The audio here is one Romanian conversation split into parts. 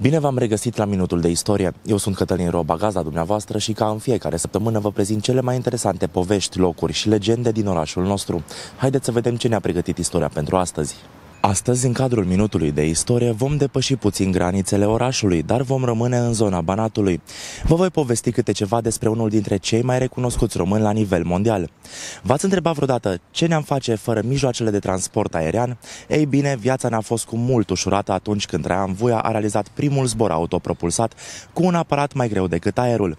Bine v-am regăsit la Minutul de Istorie. Eu sunt Cătălin Roba, gazda dumneavoastră și ca în fiecare săptămână vă prezint cele mai interesante povești, locuri și legende din orașul nostru. Haideți să vedem ce ne-a pregătit istoria pentru astăzi. Astăzi, în cadrul minutului de istorie, vom depăși puțin granițele orașului, dar vom rămâne în zona Banatului. Vă voi povesti câte ceva despre unul dintre cei mai recunoscuți români la nivel mondial. V-ați întrebat vreodată ce ne-am face fără mijloacele de transport aerian? Ei bine, viața ne-a fost cu mult ușurată atunci când Traian Vuia a realizat primul zbor autopropulsat cu un aparat mai greu decât aerul.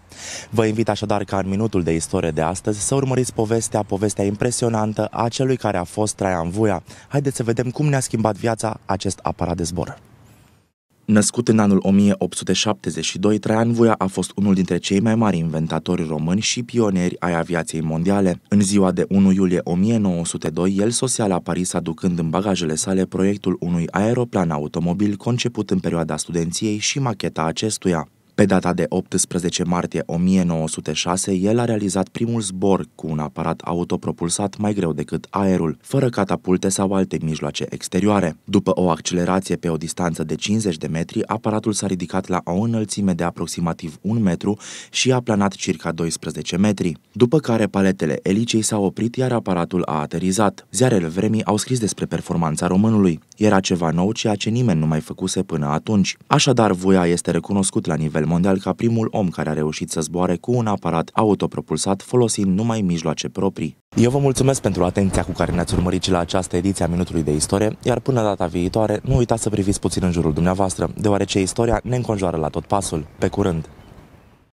Vă invit așadar ca în minutul de istorie de astăzi să urmăriți povestea, povestea impresionantă a celui care a fost Traian Vuia. Haideți să vedem cum ne-a schimbat schimbat viața acest aparat de zbor. Născut în anul 1872, Traian Vuia a fost unul dintre cei mai mari inventatori români și pionieri ai aviației mondiale. În ziua de 1 iulie 1902, el sosea la Paris aducând în bagajele sale proiectul unui aeroplan automobil conceput în perioada studenției și macheta acestuia. Pe data de 18 martie 1906, el a realizat primul zbor cu un aparat autopropulsat mai greu decât aerul, fără catapulte sau alte mijloace exterioare. După o accelerație pe o distanță de 50 de metri, aparatul s-a ridicat la o înălțime de aproximativ 1 metru și a planat circa 12 metri. După care paletele elicei s-au oprit, iar aparatul a aterizat. Ziarele vremii au scris despre performanța românului. Era ceva nou, ceea ce nimeni nu mai făcuse până atunci. Așadar, voia este recunoscut la nivel nivel mondial ca primul om care a reușit să zboare cu un aparat autopropulsat folosind numai mijloace proprii. Eu vă mulțumesc pentru atenția cu care ne-ați urmărit și la această ediție a Minutului de Istorie, iar până data viitoare nu uitați să priviți puțin în jurul dumneavoastră, deoarece istoria ne înconjoară la tot pasul. Pe curând!